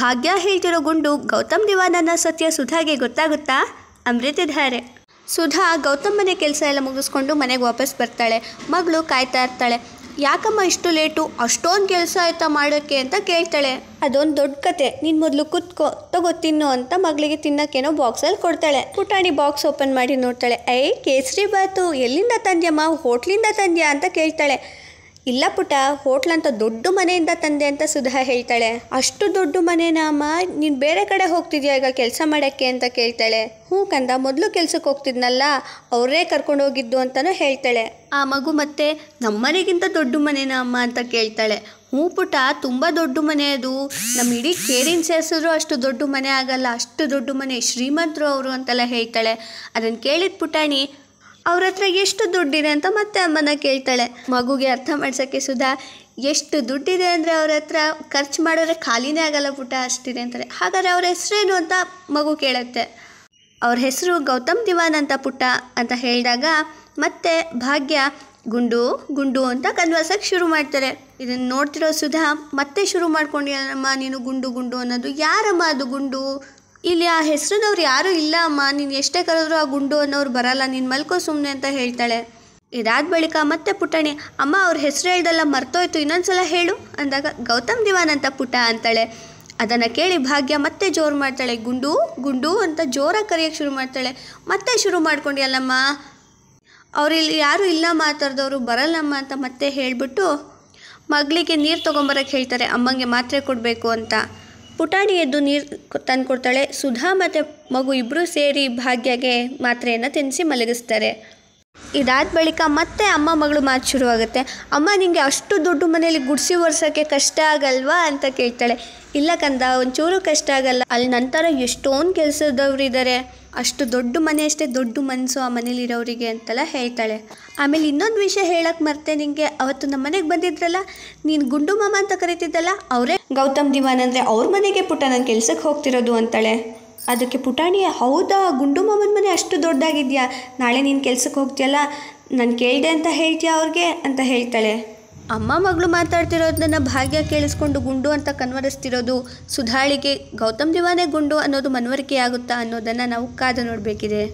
ಭಾಗ್ಯ ಹೇಳ್ತಿರೋ ಗುಂಡು ಗೌತಮ್ ದಿವಾನನ ಸತ್ಯ ಸುಧಾಗೆ ಗೊತ್ತಾಗುತ್ತಾ ಅಮೃತಿದ್ದಾರೆ ಸುಧಾ ಗೌತಮ್ ಮನೆ ಕೆಲಸ ಎಲ್ಲ ಮುಗಿಸ್ಕೊಂಡು ಮನೆಗೆ ವಾಪಸ್ ಬರ್ತಾಳೆ ಮಗಳು ಕಾಯ್ತಾ ಇರ್ತಾಳೆ ಯಾಕಮ್ಮ ಇಷ್ಟು ಲೇಟು ಅಷ್ಟೊಂದು ಕೆಲಸ ಆಯ್ತಾ ಮಾಡೋಕ್ಕೆ ಅಂತ ಕೇಳ್ತಾಳೆ ಅದೊಂದು ದೊಡ್ಡ ಕತೆ ನೀನು ಮೊದಲು ಕುತ್ಕೋ ತಗೋ ತಿನ್ನು ಅಂತ ಮಗಳಿಗೆ ತಿನ್ನೋಕ್ಕೇನೋ ಬಾಕ್ಸಲ್ಲಿ ಕೊಡ್ತಾಳೆ ಪುಟಾಣಿ ಬಾಕ್ಸ್ ಓಪನ್ ಮಾಡಿ ನೋಡ್ತಾಳೆ ಐ ಕೇಸರಿ ಬಾತು ಎಲ್ಲಿಂದ ತಂದ್ಯಮ್ಮ ಹೋಟ್ಲಿಂದ ತಂದ್ಯಾ ಅಂತ ಕೇಳ್ತಾಳೆ ಇಲ್ಲ ಪುಟ ಹೋಟ್ಲಂತ ದೊಡ್ಡ ಮನೆಯಿಂದ ತಂದೆ ಅಂತ ಸುಧಾ ಹೇಳ್ತಾಳೆ ಅಷ್ಟು ದೊಡ್ಡ ಅಮ್ಮ ನೀನು ಬೇರೆ ಕಡೆ ಹೋಗ್ತಿದ್ಯಾ ಈಗ ಕೆಲಸ ಮಾಡೋಕ್ಕೆ ಅಂತ ಕೇಳ್ತಾಳೆ ಹ್ಞೂ ಕಂದ ಮೊದಲು ಕೆಲ್ಸಕ್ಕೆ ಹೋಗ್ತಿದ್ನಲ್ಲ ಅವರೇ ಕರ್ಕೊಂಡು ಹೋಗಿದ್ದು ಅಂತಲೂ ಹೇಳ್ತಾಳೆ ಆ ಮಗು ಮತ್ತೆ ನಮ್ಮನೆಗಿಂತ ದೊಡ್ಡ ಮನೆನಾ ಅಮ್ಮ ಅಂತ ಕೇಳ್ತಾಳೆ ಹ್ಞೂ ಪುಟ ತುಂಬ ದೊಡ್ಡ ಮನೆ ಅದು ನಮ್ಮ ಇಡೀ ಕೇರಿನ ಸೇರಿಸಿದ್ರು ಅಷ್ಟು ದೊಡ್ಡ ಮನೆ ಆಗಲ್ಲ ಅಷ್ಟು ದೊಡ್ಡ ಮನೆ ಶ್ರೀಮಂತರು ಅವರು ಅಂತೆಲ್ಲ ಹೇಳ್ತಾಳೆ ಅದನ್ನು ಕೇಳಿದ ಪುಟಾಣಿ ಅವ್ರ ಹತ್ರ ಎಷ್ಟು ದುಡ್ಡಿದೆ ಅಂತ ಮತ್ತೆ ಅಮ್ಮನ ಕೇಳ್ತಾಳೆ ಮಗುಗೆ ಅರ್ಥ ಮಾಡ್ಸೋಕ್ಕೆ ಸುಧಾ ಎಷ್ಟು ದುಡ್ಡಿದೆ ಅಂದರೆ ಅವ್ರ ಹತ್ರ ಖರ್ಚು ಮಾಡಿದ್ರೆ ಖಾಲಿನೇ ಆಗಲ್ಲ ಪುಟ ಅಷ್ಟಿದೆ ಅಂತಾರೆ ಹಾಗಾದ್ರೆ ಅವ್ರ ಹೆಸರೇನು ಅಂತ ಮಗು ಕೇಳತ್ತೆ ಅವ್ರ ಹೆಸರು ಗೌತಮ್ ದಿವಾನ್ ಅಂತ ಪುಟ್ಟ ಅಂತ ಹೇಳಿದಾಗ ಮತ್ತೆ ಭಾಗ್ಯ ಗುಂಡು ಗುಂಡು ಅಂತ ಕನ್ವರ್ಸಕ್ಕೆ ಶುರು ಮಾಡ್ತಾರೆ ಇದನ್ನು ನೋಡ್ತಿರೋ ಸುಧಾ ಮತ್ತೆ ಶುರು ಮಾಡ್ಕೊಂಡಿಯಲ್ಲಮ್ಮ ನೀನು ಗುಂಡು ಗುಂಡು ಅನ್ನೋದು ಯಾರಮ್ಮ ಅದು ಗುಂಡು ಇಲ್ಲಿ ಆ ಹೆಸರಿನವ್ರು ಯಾರೂ ಇಲ್ಲ ಅಮ್ಮ ನೀನು ಎಷ್ಟೇ ಕರೆದ್ರೂ ಆ ಗುಂಡು ಅನ್ನೋರು ಬರಲ್ಲ ನೀನು ಮಲ್ಕೋ ಸುಮ್ಮನೆ ಅಂತ ಹೇಳ್ತಾಳೆ ಇದಾದ ಬಳಿಕ ಮತ್ತೆ ಪುಟಾಣಿ ಅಮ್ಮ ಅವ್ರ ಹೆಸರು ಹೇಳ್ದಲ್ಲ ಮರ್ತೋಯ್ತು ಇನ್ನೊಂದ್ಸಲ ಹೇಳು ಅಂದಾಗ ಗೌತಮ್ ದಿವಾನ್ ಅಂತ ಪುಟ ಅಂತಾಳೆ ಅದನ್ನು ಕೇಳಿ ಭಾಗ್ಯ ಮತ್ತೆ ಜೋರು ಮಾಡ್ತಾಳೆ ಗುಂಡು ಗುಂಡು ಅಂತ ಜೋರಾಗಿ ಕರೆಯೋಕ್ಕೆ ಶುರು ಮಾಡ್ತಾಳೆ ಮತ್ತೆ ಶುರು ಮಾಡ್ಕೊಂಡಿಯಲ್ಲಮ್ಮ ಅವ್ರಿಲ್ಲಿ ಯಾರೂ ಇಲ್ಲ ಮಾತಾಡ್ದವರು ಬರಲ್ಲಮ್ಮ ಅಂತ ಮತ್ತೆ ಹೇಳಿಬಿಟ್ಟು ಮಗಳಿಗೆ ನೀರು ತೊಗೊಂಬರಕ್ಕೆ ಹೇಳ್ತಾರೆ ಅಮ್ಮಂಗೆ ಮಾತ್ರೆ ಕೊಡಬೇಕು ಅಂತ ಪುಟಾಣಿ ಎದ್ದು ನೀರು ತಂದು ಕೊಡ್ತಾಳೆ ಸುಧಾ ಮತ್ತು ಮಗು ಇಬ್ಬರೂ ಸೇರಿ ಭಾಗ್ಯಗೆ ಮಾತ್ರೆಯನ್ನು ತಿನ್ನಿಸಿ ಮಲಗಿಸ್ತಾರೆ ಇದಾದ ಬಳಿಕ ಮತ್ತೆ ಅಮ್ಮ ಮಗಳು ಮಾತು ಶುರುವಾಗುತ್ತೆ ಅಮ್ಮ ನಿಮಗೆ ಅಷ್ಟು ದೊಡ್ಡ ಮನೆಯಲ್ಲಿ ಗುಡಿಸಿ ಒರೆಸೋಕ್ಕೆ ಕಷ್ಟ ಆಗಲ್ವಾ ಅಂತ ಕೇಳ್ತಾಳೆ ಇಲ್ಲ ಕಂದ ಒಂಚೂರು ಕಷ್ಟ ಆಗಲ್ಲ ಅಲ್ಲಿ ನಂತರ ಎಷ್ಟೊಂದು ಕೆಲಸದವ್ರು ಇದ್ದಾರೆ ಅಷ್ಟು ದೊಡ್ಡ ಮನೆ ಅಷ್ಟೇ ದೊಡ್ಡ ಮನಸ್ಸು ಆ ಮನೇಲಿರೋರಿಗೆ ಅಂತೆಲ್ಲ ಹೇಳ್ತಾಳೆ ಆಮೇಲೆ ಇನ್ನೊಂದು ವಿಷಯ ಹೇಳಕ್ಕೆ ಮರ್ತೆ ನಿಮಗೆ ಅವತ್ತು ನಮ್ಮ ಮನೆಗೆ ಬಂದಿದ್ರಲ್ಲ ನೀನು ಗುಂಡು ಮಾಮ ಅಂತ ಕರಿತಿದ್ದಲ್ಲ ಅವರೇ ಗೌತಮ್ ದಿವಾನ್ ಅಂದರೆ ಅವ್ರ ಮನೆಗೆ ಪುಟ್ಟ ನಾನು ಕೆಲಸಕ್ಕೆ ಹೋಗ್ತಿರೋದು ಅಂತಾಳೆ ಅದಕ್ಕೆ ಪುಟಾಣಿ ಹೌದಾ ಗುಂಡು ಮಾಮನ ಮನೆ ಅಷ್ಟು ದೊಡ್ಡದಾಗಿದೆಯಾ ನಾಳೆ ನೀನು ಕೆಲಸಕ್ಕೆ ಹೋಗ್ತೀಯಲ್ಲ ನಾನು ಕೇಳಿದೆ ಅಂತ ಹೇಳ್ತೀಯ ಅವ್ರಿಗೆ ಅಂತ ಹೇಳ್ತಾಳೆ ಅಮ್ಮ ಮಗಳು ಮಾತಾಡ್ತಿರೋದನ್ನ ಭಾಗ್ಯ ಕೇಳಿಸ್ಕೊಂಡು ಗುಂಡು ಅಂತ ಕನ್ವರಿಸ್ತಿರೋದು ಸುಧಾಳಿಗೆ ಗೌತಮ್ ದಿವಾನೇ ಗುಂಡು ಅನ್ನೋದು ಮನವರಿಕೆ ಆಗುತ್ತಾ ಅನ್ನೋದನ್ನು ನಾವು ಕಾದು ನೋಡಬೇಕಿದೆ